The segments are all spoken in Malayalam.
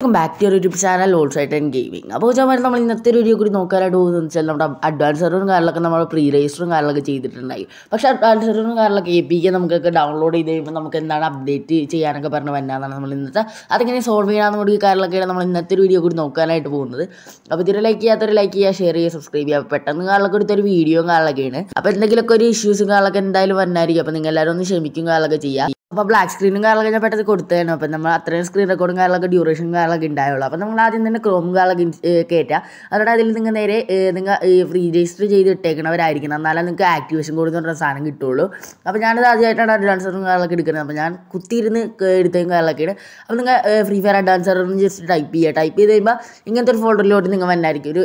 welcome back to YouTube channel also ആയിട്ട് ആൻഡ് ഗെയിമിംഗ് അപ്പോൾ ചോദിച്ചാൽ നമ്മൾ ഇന്നത്തെ ഒരു വീഡിയോ കൂടി നോക്കാനായിട്ട് പോകുന്നത് വെച്ചാൽ നമ്മുടെ അഡ്വാൻസ് സെർവറും കാര്യങ്ങളൊക്കെ നമ്മൾ പ്രീ രജിസ്റ്ററും കാര്യങ്ങളൊക്കെ ചെയ്തിട്ടുണ്ടായി പക്ഷേ അഡ്വാൻസ് സെർവറും കാര്യങ്ങളൊക്കെ എ പി നമുക്കൊക്കെ ഡൗൺലോഡ് ചെയ്ത് കഴിയുമ്പോൾ നമുക്ക് എന്താണ് അപ്ഡേറ്റ് ചെയ്യാനൊക്കെ പറഞ്ഞ് വന്നാണ് നമ്മൾ ഇന്നത്തെ അതെങ്ങനെ സോൾവ് ചെയ്യാമെന്ന് കൂടി കാര്യങ്ങളൊക്കെയാണ് നമ്മൾ ഇന്നത്തെ ഒരു വീഡിയോ കൂടി നോക്കാനായിട്ട് പോകുന്നത് അപ്പോൾ ഇതിൽ ലൈക്ക് ചെയ്യാത്തൊരു ലൈക്ക് ചെയ്യുക ഷെയർ ചെയ്യുക സബ്സ്ക്രൈബ് ചെയ്യുക പെട്ടെന്ന് കാര്യങ്ങളൊക്കെ എടുത്തൊരു വീഡിയോ കാര്യങ്ങളൊക്കെയാണ് അപ്പോൾ എന്തെങ്കിലുമൊക്കെ ഒരു ഇഷ്യൂസും കാര്യങ്ങളൊക്കെ എന്തായാലും വന്നായിരിക്കും അപ്പോൾ നിങ്ങൾ എല്ലാവരും ഒന്ന് ക്ഷമിക്കും കാര്യങ്ങളൊക്കെ ചെയ്യുക അപ്പോൾ ബ്ലാക്ക് സ്ക്രീനും കാര്യങ്ങളൊക്കെ ഞാൻ പെട്ടെന്ന് കൊടുത്തേനു അപ്പം നമ്മൾ അത്രയും സ്ക്രീൻ റെക്കോർഡും കാര്യങ്ങളൊക്കെ ഡ്യൂറേഷൻ കാര്യങ്ങളൊക്കെ ഉണ്ടായുള്ളൂ അപ്പം നമ്മൾ ആദ്യം തന്നെ ക്രോം കാര്യങ്ങളൊക്കെ കയറ്റാം എന്നിട്ട് അതിൽ നിങ്ങൾ നേരെ നിങ്ങൾ ഫ്രീ രജിസ്റ്റർ ചെയ്ത് ഇട്ടേക്കണവരായിരിക്കണം എന്നാലേ നിങ്ങൾക്ക് ആക്ടിവേഷൻ കോഡ് എന്ന് പറഞ്ഞ സാധനം കിട്ടുള്ളൂ അപ്പോൾ ഞാനത് ആദ്യമായിട്ടാണ് അഡ്വാൻസറും കാര്യങ്ങളൊക്കെ എടുക്കുന്നത് അപ്പോൾ ഞാൻ കുത്തിയിരുന്ന് എടുത്തേക്കും കാര്യങ്ങളൊക്കെയാണ് അപ്പോൾ നിങ്ങൾ ഫ്രീ ഫയർ അഡ്വാൻസർ എന്ന് ജസ്റ്റ് ടൈപ്പ് ചെയ്യുക ടൈപ്പ് ചെയ്ത് കഴിയുമ്പോൾ ഇങ്ങനത്തെ ഒരു ഫോൾഡറിലോട്ട് നിങ്ങൾ വന്നായിരിക്കും ഒരു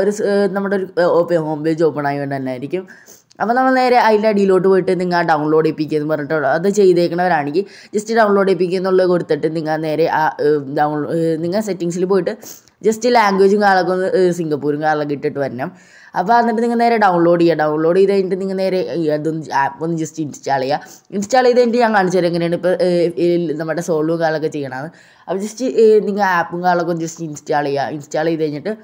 ഒരു നമ്മുടെ ഒരു ഹോം പേജ് ഓപ്പൺ ആയി തന്നെ ആയിരിക്കും അപ്പോൾ നമ്മൾ നേരെ അതിൻ്റെ അടിയിലോട്ട് പോയിട്ട് നിങ്ങൾ ഡൗൺലോഡ് ചെയ്യിപ്പിക്കുക പറഞ്ഞിട്ട് അത് ചെയ്തേക്കണവരാണെങ്കിൽ ജസ്റ്റ് ഡൗൺലോഡ് ചെയ്യിപ്പിക്കുക എന്നുള്ളത് കൊടുത്തിട്ട് നിങ്ങൾ നേരെ ആ ഡൗൺ നിങ്ങൾ സെറ്റിങ്സിൽ പോയിട്ട് ജസ്റ്റ് ലാംഗ്വേജും കാലൊക്കെ ഒന്ന് സിംഗപ്പൂരും കാലൊക്കെ ഇട്ടിട്ട് വരണം അപ്പോൾ എന്നിട്ട് നിങ്ങൾ നേരെ ഡൗൺലോഡ് ചെയ്യുക ഡൗൺലോഡ് ചെയ്ത് കഴിഞ്ഞിട്ട് നിങ്ങൾ നേരെ അതൊന്ന് ആപ്പ് ഒന്ന് ജസ്റ്റ് ഇൻസ്റ്റാൾ ചെയ്യുക ഇൻസ്റ്റാൾ ചെയ്ത് കഴിഞ്ഞിട്ട് ഞാൻ കാണിച്ചു തരാം എങ്ങനെയാണ് ഇപ്പോൾ നമ്മുടെ സോളും കാലൊക്കെ ചെയ്യണമെന്ന് അപ്പോൾ ജസ്റ്റ് നിങ്ങൾ ആപ്പും കാലൊക്കെ ഒന്ന് ജസ്റ്റ് ഇൻസ്റ്റാൾ ചെയ്യുക ഇൻസ്റ്റാൾ ചെയ്ത് കഴിഞ്ഞിട്ട്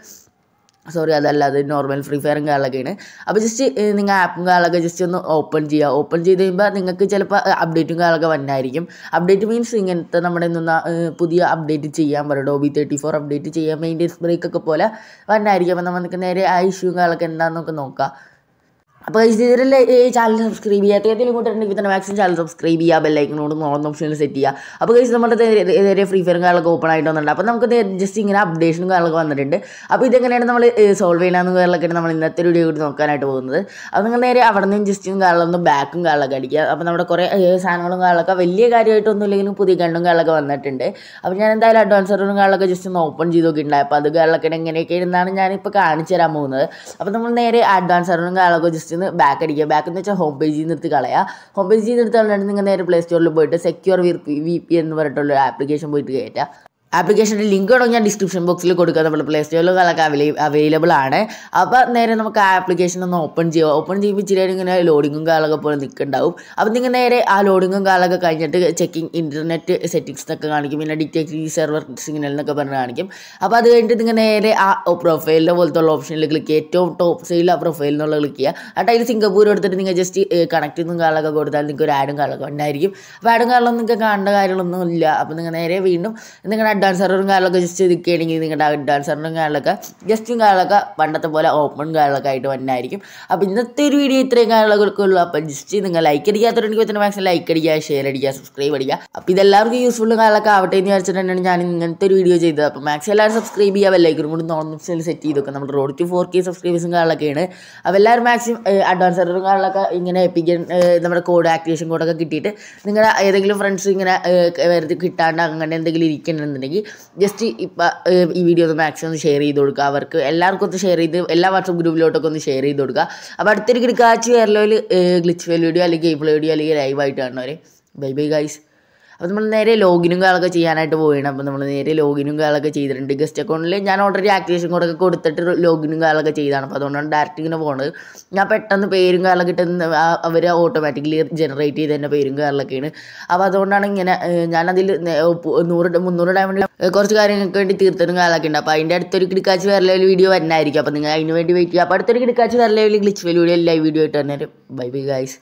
സോറി അതല്ല അത് നോർമൽ ഫ്രീ ഫയറും കാലൊക്കെയാണ് അപ്പോൾ ജസ്റ്റ് നിങ്ങൾ ആപ്പും കാലൊക്കെ ജസ്റ്റ് ഒന്ന് ഓപ്പൺ ചെയ്യുക ഓപ്പൺ ചെയ്ത് കഴിയുമ്പോൾ നിങ്ങൾക്ക് ചിലപ്പോൾ അപ്ഡേറ്റും കാലൊക്കെ വന്നായിരിക്കും അപ്ഡേറ്റ് മീൻസ് ഇങ്ങനത്തെ നമ്മുടെ നിന്ന പുതിയ അപ്ഡേറ്റ് ചെയ്യാൻ പറയും ഡോബി തേർട്ടി ഫോർ അപ്ഡേറ്റ് ചെയ്യാൻ മെയിൻ്റെ ബ്രേക്കൊക്കെ പോലെ വന്നായിരിക്കും അപ്പോൾ നമുക്ക് നേരെ ആ ഇഷ്യൂ കാലൊക്കെ എന്താണെന്നൊക്കെ നോക്കാം അപ്പോൾ ഈ ഈ ചാനൽ സബ്സ്ക്രൈബ് ചെയ്യുക ഏതെങ്കിലും കൂട്ടുണ്ടെങ്കിൽ തന്നെ മാക്സിമം ചാനൽ സബ്സ്ക്രൈബ് ചെയ്യുക ബെല്ലൈക്കനോട് ഓൺ ഓപ്ഷനിൽ സെറ്റ് ചെയ്യുക അപ്പോൾ കഴിച്ച് നമ്മുടെ നേരെ ഫ്രീ ഫയറും കാര്യങ്ങളൊക്കെ ഓപ്പൺ ആയിട്ട് വന്നിട്ടുണ്ട് അപ്പോൾ നമുക്ക് ജസ്റ്റ് ഇങ്ങനെ അപ്ഡേഷനും കാര്യങ്ങളൊക്കെ വന്നിട്ടുണ്ട് അപ്പോൾ ഇതെങ്ങനെയാണ് നമ്മൾ സോൾവ് ചെയ്യണമെന്ന് കാര്യങ്ങളൊക്കെ നമ്മൾ ഇന്നത്തെ വീഡിയോ കൂടി നോക്കാനായിട്ട് പോകുന്നത് അപ്പോൾ നിങ്ങൾ നേരെ അവിടെ നിന്ന് ജസ്റ്റും കാര്യങ്ങളൊന്ന് ബാക്കും കാര്യങ്ങളൊക്കെ അടിക്കുക അപ്പോൾ നമ്മുടെ കുറേ സാധനങ്ങളും കാര്യങ്ങളൊക്കെ വലിയ കാര്യമായിട്ടൊന്നും ഇല്ലെങ്കിലും പുതിയ കണ്ണും കാര്യങ്ങളൊക്കെ വന്നിട്ടുണ്ട് അപ്പോൾ ഞാൻ എന്തായാലും അഡ്വാൻസ് സെർവറും കാര്യങ്ങളൊക്കെ ജസ്റ്റ് ഒന്ന് ഓപ്പൺ ചെയ്ത് നോക്കിയിട്ടുണ്ടായി അപ്പോൾ അത് കാര്യങ്ങളൊക്കെ എങ്ങനെയൊക്കെ ഇരുന്നാണ് ഞാനിപ്പോൾ കാണിച്ചു തരാൻ പോകുന്നത് അപ്പോൾ നമ്മൾ നേരെ അഡ്വാൻസ് സെർവറും കാര്യങ്ങളൊക്കെ ജസ്റ്റ് ജസ്റ്റ് ഒന്ന് ബാക്ക് അടിക്കുക ബാക്ക് എന്ന് വെച്ചാൽ ഹോം പേജിൽ നിന്ന് എടുത്ത് കളയുക ഹോം പേജിൽ നിന്ന് എടുത്ത് കളഞ്ഞിട്ട് നിങ്ങൾ നേരെ പ്ലേ സ്റ്റോറിൽ പോയിട്ട് സെക്യൂർ വി പി എന്ന് പറഞ്ഞിട്ടുള്ള ആപ്ലിക്കേഷൻ പോയിട്ട് കയറ്റുക ആപ്ലിക്കേഷൻ്റെ ലിങ്ക് വേണമെങ്കിൽ ഞാൻ ഡിസ്ക്രിപ്ഷൻ ബോക്സിൽ കൊടുക്കുക നമ്മുടെ പ്ലേ സ്റ്റോറിലും അതൊക്കെ അവൈലബിൾ ആണ് അപ്പോൾ നേരെ നമുക്ക് ആ ആപ്ലിക്കേഷൻ ഒന്ന് ഓപ്പൺ ചെയ്യുക ഓപ്പൺ ചെയ്യുമ്പോൾ ഇച്ചിരി ഇങ്ങനെ ലോഡിങ്ങും കാലൊക്കെ പോലെ നിൽക്കുന്നുണ്ടാവും അപ്പോൾ നിങ്ങൾ നേരെ ആ ലോഡിങ്ങും കാലൊക്കെ കഴിഞ്ഞിട്ട് ചെക്കിങ് ഇൻ്റർനെറ്റ് സെറ്റിങ്സ് എന്നൊക്കെ കാണിക്കും പിന്നെ ഡിറ്റക്ട് സെർവർ സിഗ്നൽ എന്നൊക്കെ പറഞ്ഞ് കാണിക്കും അപ്പോൾ അത് കഴിഞ്ഞിട്ട് നിങ്ങൾ നേരെ ആ പ്രൊഫൈലിൻ്റെ പോലത്തുള്ള ഓപ്ഷനിൽ ക്ലിക്ക് ഏറ്റവും ടോപ്പ് സൈഡിൽ ആ പ്രൊഫൈലിൽ നിന്നുള്ള ക്ലിക്ക് ചെയ്യുക ആ ടൈൽ സിംഗപ്പൂർ എടുത്തിട്ട് നിങ്ങൾ ജസ്റ്റ് കണക്റ്റ് ഒന്നും കാലൊക്കെ കൊടുത്താൽ നിങ്ങൾക്ക് ഒരു ആഡും കാലൊക്കെ ഉണ്ടായിരിക്കും അപ്പോൾ ആഡും കാലം നിങ്ങൾക്ക് കാണേണ്ട കാര്യങ്ങളൊന്നും ഇല്ല അപ്പോൾ നിങ്ങൾ നേരെ വീണ്ടും നിങ്ങളുടെ അഡ്വാൻസറും കാര്യങ്ങളൊക്കെ ജസ്റ്റ് നിൽക്കുകയാണെങ്കിൽ നിങ്ങളുടെ ഡാൻസറിനും കാര്യങ്ങളൊക്കെ ജസ്റ്റും കാര്യങ്ങളൊക്കെ പണ്ടത്തെ പോലെ ഓപ്പൺ കാര്യങ്ങളൊക്കെ ആയിട്ട് വന്നായിരിക്കും അപ്പോൾ ഇന്നത്തെ ഒരു വീഡിയോ ഇത്രയും കാര്യങ്ങളൊക്കെ ഉള്ളൂ അപ്പോൾ ജസ്റ്റ് നിങ്ങൾ ലൈക്ക് അടിക്കാത്തവരുണ്ടെങ്കിൽ തന്നെ മാക്സിമം ലൈക്ക് അടിക്കുക ഷെയർ അടിക്കുക സബ്സ്ക്രൈബ് അടിക്കുക അപ്പോൾ ഇതെല്ലാവർക്കും യൂസ്ഫുൾ കാര്യങ്ങളൊക്കെ ആവട്ടെ എന്ന് വെച്ചിട്ടുണ്ടെങ്കിൽ ഞാൻ ഇങ്ങനത്തെ ഒരു വീഡിയോ ചെയ്തത് അപ്പോൾ മാക്സിമം എല്ലാവരും സബ്സ്ക്രൈബ് ചെയ്യാം ബെല്ലൈക്കറും കൂടി നോൺ ഓപ്ഷനിൽ സെറ്റ് ചെയ്തൊക്കെ നമ്മൾ റോഡ് ടു ഫോർ കെ സബ്സ്ക്രൈബേഴ്സും കാര്യങ്ങളൊക്കെയാണ് അപ്പോൾ എല്ലാവരും മാക്സിമം അഡ്വാൻസറും കാര്യങ്ങളൊക്കെ ഇങ്ങനെ എപ്പിക്കൻ നമ്മുടെ കോഡ് ആക്ടിവേഷൻ കോഡൊക്കെ കിട്ടിയിട്ട് നിങ്ങളുടെ ഏതെങ്കിലും ഫ്രണ്ട്സ് ഇങ്ങനെ വെറുതെ കിട്ടാണ്ട് അങ്ങനെ എന്തെങ്കിലും ഇരിക്കുന്നുണ്ടെങ്കിൽ ഉണ്ടെങ്കിൽ ജസ്റ്റ് ഇപ്പോൾ ഈ വീഡിയോ ഒന്ന് മാക്സിമം ഷെയർ ചെയ്ത് കൊടുക്കുക അവർക്ക് എല്ലാവർക്കും ഒന്ന് ഷെയർ ചെയ്ത് എല്ലാ വാട്സപ്പ് ഗ്രൂപ്പിലോട്ടൊക്കെ ഒന്ന് ഷെയർ ചെയ്ത് കൊടുക്കുക അപ്പോൾ അടുത്തൊരു കാച്ച് കേരളയിൽ ഗ്ലിച്ച് ഫെയിൽ വീഡിയോ അല്ലെങ്കിൽ ഗെയിം പ്ലേ വീഡിയോ അല്ലെങ്കിൽ ലൈവായിട്ട് കാണുന്നവരെ ബൈ ബൈ ഗൈസ് അപ്പോൾ നമ്മൾ നേരെ ലോഗിനും കാലൊക്കെ ചെയ്യാനായിട്ട് പോവുകയാണ് അപ്പോൾ നമ്മൾ നേരെ ലോഗിനും കാലൊക്കെ ചെയ്തിട്ടുണ്ട് ഗസ്റ്റ് അക്കൗണ്ടിൽ ഞാൻ ഓൾറെഡി ആക്ടിവേഷൻ കോഡൊക്കെ കൊടുത്തിട്ട് ലോഗിനും കാലൊക്കെ ചെയ്താണ് അപ്പോൾ അതുകൊണ്ടാണ് ഡയറക്റ്റ് ഇങ്ങനെ പോകുന്നത് ഞാൻ പെട്ടെന്ന് പേരും കാര്യമൊക്കെ ഇട്ട് അവർ ഓട്ടോമാറ്റിക്കലി ജനറേറ്റ് ചെയ്ത് എൻ്റെ പേരും കാലൊക്കെയാണ് അപ്പോൾ അതുകൊണ്ടാണ് ഇങ്ങനെ ഞാനതിൽ നൂറ് മുന്നൂറ് ഡയമണ്ട് കുറച്ച് കാര്യങ്ങൾക്ക് വേണ്ടി തീർത്തനും കാലൊക്കെ ഉണ്ട് അപ്പോൾ അതിൻ്റെ അടുത്തൊരു കിടക്കാച്ച് വേറെ വീഡിയോ വരുന്നതായിരിക്കും അപ്പോൾ നിങ്ങൾ അതിന് വേണ്ടി വെയിറ്റ് ചെയ്യുക അപ്പോൾ അടുത്തൊരു കിടക്കാച്ച് വേറെ ഗ്ലിച്ച് വീഡിയോ ലൈവ് വീഡിയോ ആയിട്ട് തന്നെ ബൈ ബൈ ഗൈസ്